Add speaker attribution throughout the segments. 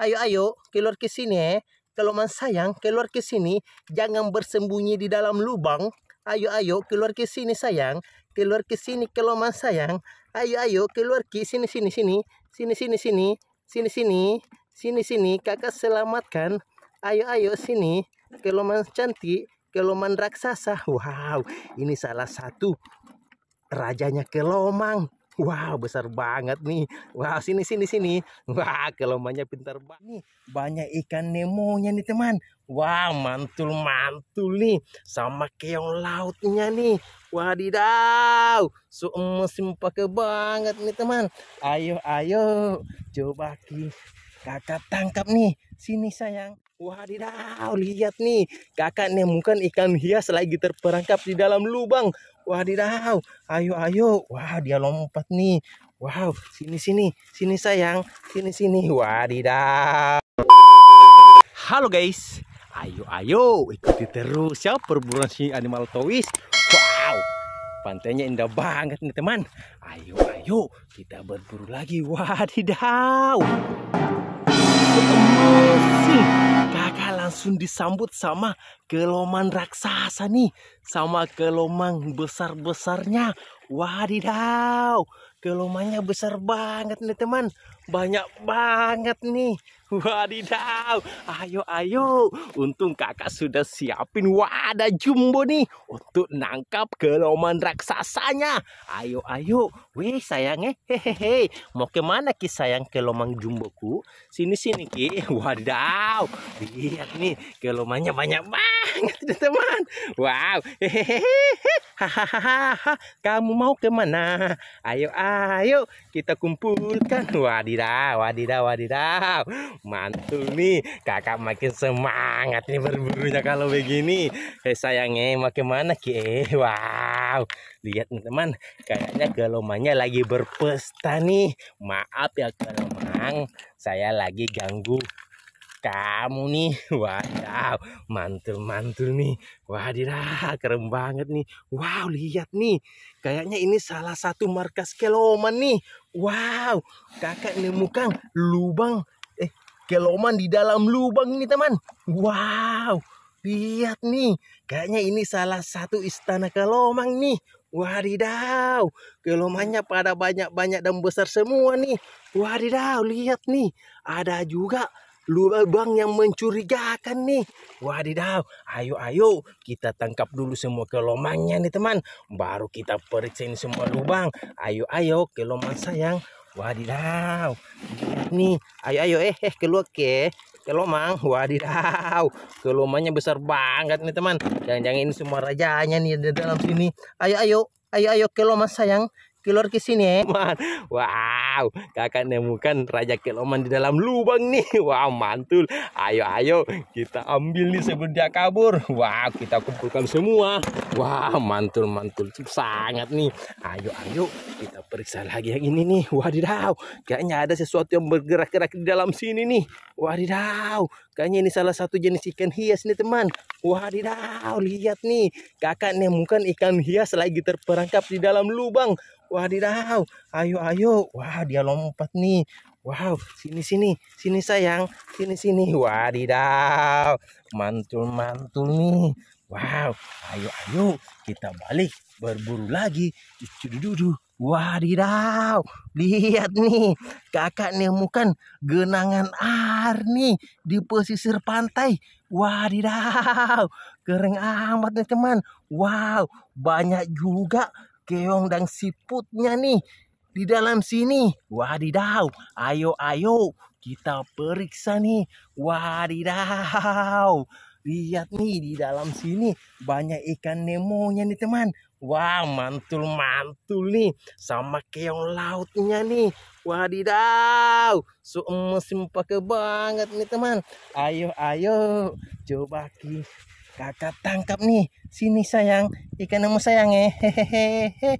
Speaker 1: Ayo-ayo, keluar ke sini. Eh. Kalau man sayang, keluar ke sini. Jangan bersembunyi di dalam lubang. Ayo-ayo, keluar ke sini sayang. Keluar ke sini kalau man sayang. Ayo-ayo, keluar ke sini, sini, sini. Sini, sini, sini. Sini, sini. Sini, sini. Kakak selamatkan. Ayo-ayo, sini. Kalau man cantik, keloman raksasa. Wow, ini salah satu rajanya kelomang. Wow, besar banget nih. Wow, sini sini sini. Wah, wow, kelomanya pintar banget nih. Banyak ikan nemonya nih, teman. Wah, wow, mantul-mantul nih. Sama keong lautnya nih. Wadidaw. So musim pakai banget nih, teman. Ayo, ayo. Coba ki. Kakak tangkap nih. Sini sayang. Wadidaw, lihat nih, kakak nemukan ikan hias lagi terperangkap di dalam lubang. Wadidaw, ayo ayo. Wah, dia lompat nih. Wow, sini sini, sini sayang, sini sini. Wadidaw. Halo guys, ayo ayo ikuti terus ya perburuan si animal toys. Wow, pantainya indah banget nih teman. Ayo ayo, kita berburu lagi. Wadidaw langsung disambut sama keloman raksasa nih. Sama kelomang besar-besarnya. Wadidaw, kelomannya besar banget nih teman. Banyak banget nih. Wadidaw, ayo ayo, untung kakak sudah siapin wadah jumbo nih untuk nangkap geloman raksasanya. Ayo ayo, weh sayangnya, hehehe, mau kemana ki sayang jumbo jumboku? Sini sini ki, wadidaw, lihat nih gelomannya banyak banget teman-teman. Wow, hehehe, hahaha, kamu mau kemana? Ayo ayo, kita kumpulkan, wadidaw, wadidaw, wadidaw mantul nih kakak makin semangat nih berburunya kalau begini eh sayangnya makin mana ke eh, wow lihat teman kayaknya galomanya lagi berpesta nih maaf ya galomang saya lagi ganggu kamu nih wow mantul-mantul nih wadidah keren banget nih Wow lihat nih Kayaknya ini salah satu markas keloman nih Wow kakak nemukan lubang keloman di dalam lubang ini teman. Wow, lihat nih. Kayaknya ini salah satu istana kelomang nih. Wadidaw, kelomannya pada banyak-banyak dan besar semua nih. Wadidaw, lihat nih. Ada juga lubang yang mencurigakan nih. Wadidaw, ayo ayo kita tangkap dulu semua kelomangnya nih teman. Baru kita ini semua lubang. Ayo ayo kelomang sayang wadidaw nih ayo ayo eh, eh keluar ke kelomang wadidaw kelomangnya besar banget nih teman jangan-jangan ini semua rajanya nih di dalam sini ayo ayo ayo ayo kelomang sayang keluar ke sini ya. Wow, kakak nemukan Raja Keloman di dalam lubang nih. Wow, mantul. Ayo, ayo, kita ambil nih sebelum dia kabur. Wow, kita kumpulkan semua. Wow, mantul, mantul. Sangat nih. Ayo, ayo, kita periksa lagi yang ini nih. Wadidaw, kayaknya ada sesuatu yang bergerak-gerak di dalam sini nih. Wadidaw, kayaknya ini salah satu jenis ikan hias nih teman. Wadidaw, lihat nih. Kakak nemukan ikan hias lagi terperangkap di dalam lubang. Wadidaw, ayo ayo. Wah, dia lompat nih. Wow, sini sini, sini sayang, sini sini. Wadidaw, mantul mantul nih. Wow, ayo ayo kita balik berburu lagi. Dudududu. Wadidaw, lihat nih kakak nemukan genangan air nih di pesisir pantai. Wadidaw, keren amat nih teman. Wow, banyak juga keong dan siputnya nih di dalam sini. Wadidaw, ayo ayo kita periksa nih. Wadidaw. Lihat nih di dalam sini banyak ikan nemonya nih teman. Wah mantul-mantul nih sama keong lautnya nih. Wadidaw. So musim pakai banget nih teman. Ayo ayo coba kita kakak tangkap nih sini sayang ikan nemu sayang eh hehehe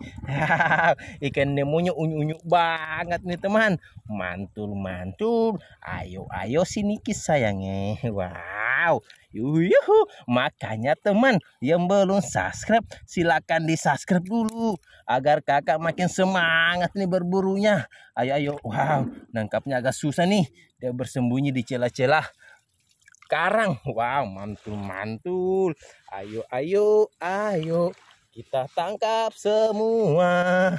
Speaker 1: ikan nemunya unyu unyu banget nih teman mantul mantul ayo ayo sini kis sayang eh wow yuhu makanya teman yang belum subscribe silakan di subscribe dulu agar kakak makin semangat nih berburunya ayo ayo wow nangkapnya agak susah nih dia bersembunyi di celah-celah sekarang. Wow, mantul mantul. Ayo ayo ayo kita tangkap semua.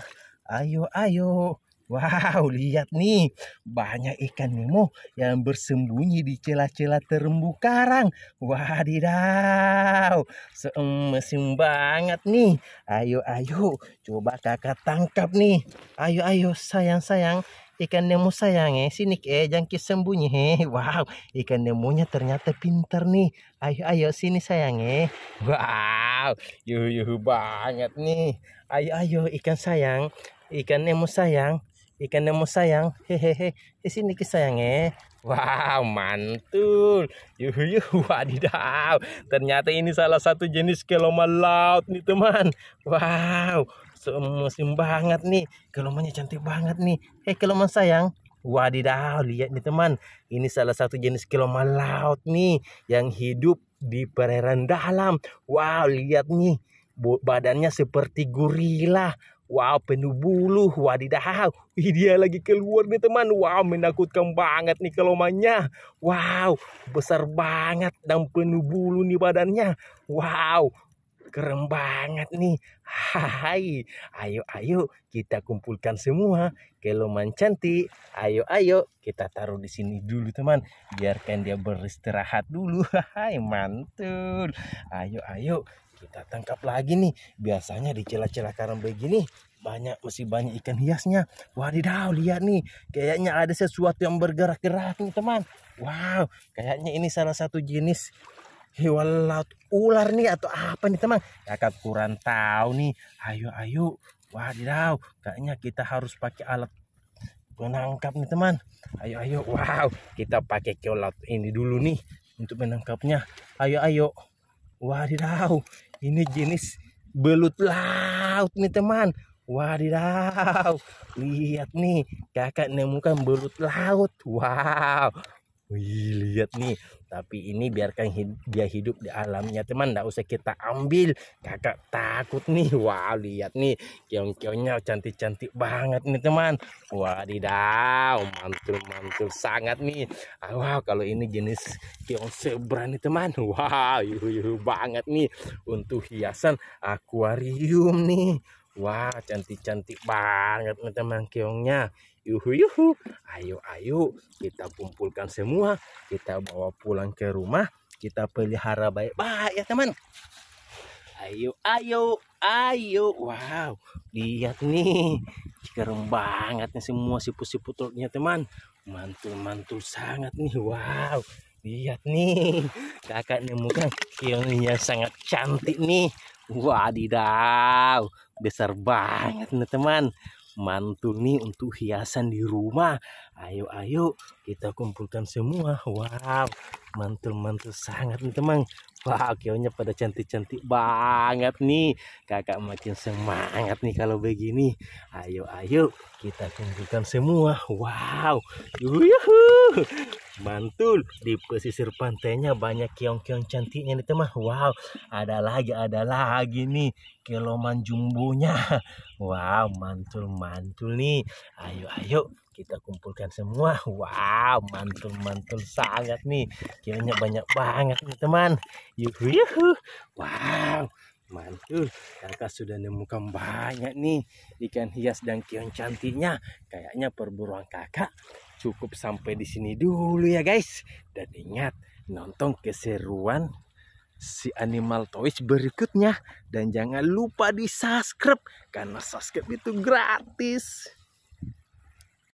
Speaker 1: Ayo ayo. Wow, lihat nih, banyak ikan Nemo yang bersembunyi di celah-celah terumbu karang. Wadidaw, semesin banget nih. Ayo, ayo, coba kakak tangkap nih. Ayo, ayo, sayang-sayang, Ikan nemo sayang eh, sini eh, jangan sembunyi eh. Wow, ikan nemonya ternyata pintar nih. Ayo ayo sini sayang eh. Wow, yuhu yuh banget nih. Ayo ayo ikan sayang, ikan nemo sayang, ikan nemo sayang. Hehehe, di sini ke sayang eh. Wow, mantul. Yuhu, yuhu, wadidaw. Ternyata ini salah satu jenis keloma laut nih, teman. Wow, musim banget nih kelomanya cantik banget nih eh hey, sayang wadidaw lihat nih teman ini salah satu jenis keloma laut nih yang hidup di perairan dalam wow lihat nih badannya seperti gorila Wow, penuh bulu. Wadidaw. dia lagi keluar nih teman. Wow, menakutkan banget nih kelomanya. Wow, besar banget dan penuh bulu nih badannya. Wow, Keren banget nih. Hai, ayo ayo kita kumpulkan semua. Keloman cantik. Ayo ayo kita taruh di sini dulu teman. Biarkan dia beristirahat dulu. Hai, mantul. Ayo ayo kita tangkap lagi nih. Biasanya di celah-celah karang begini banyak masih banyak ikan hiasnya. Wadidaw, lihat nih. Kayaknya ada sesuatu yang bergerak-gerak nih, teman. Wow, kayaknya ini salah satu jenis hewan laut ular nih atau apa nih teman kakak kurang tahu nih ayo ayo wadidaw kayaknya kita harus pakai alat menangkap nih teman ayo ayo wow kita pakai laut ini dulu nih untuk menangkapnya ayo ayo wadidaw ini jenis belut laut nih teman wadidaw lihat nih kakak nemukan belut laut wow Wih, lihat nih. Tapi ini biarkan hid dia hidup di alamnya, teman. tidak usah kita ambil. Kakak takut nih. Wah, lihat nih. Keong-keongnya cantik-cantik banget nih, teman. Wadidaw, mantul-mantul sangat nih. Ah, wow, kalau ini jenis keong zebra nih, teman. Wow, yuh, yuh banget nih. Untuk hiasan akuarium nih. Wah, cantik-cantik banget nih, teman, keongnya yuhu yuhu ayo ayo kita kumpulkan semua kita bawa pulang ke rumah kita pelihara baik-baik ya teman ayo ayo ayo wow lihat nih keren banget nih semua siput-siput sipu truknya teman mantul-mantul sangat nih wow lihat nih kakak nemukan keong sangat cantik nih wadidaw besar banget nih teman mantul nih untuk hiasan di rumah ayo ayo kita kumpulkan semua wow mantul mantul sangat nih teman wow kionya pada cantik cantik banget nih kakak makin semangat nih kalau begini ayo ayo kita kumpulkan semua wow yuhu Mantul, di pesisir pantainya banyak keong-keong cantiknya nih teman. Wow, ada lagi, ada lagi nih keloman jumbunya Wow, mantul, mantul nih. Ayo, ayo kita kumpulkan semua. Wow, mantul, mantul sangat nih. Keongnya banyak banget nih teman. Yuhu, yuhu. Wow, Mantul, kakak sudah nemukan banyak nih ikan hias dan kion cantiknya. Kayaknya perburuan kakak cukup sampai di sini dulu ya guys. Dan ingat nonton keseruan si Animal Toys berikutnya dan jangan lupa di subscribe karena subscribe itu gratis.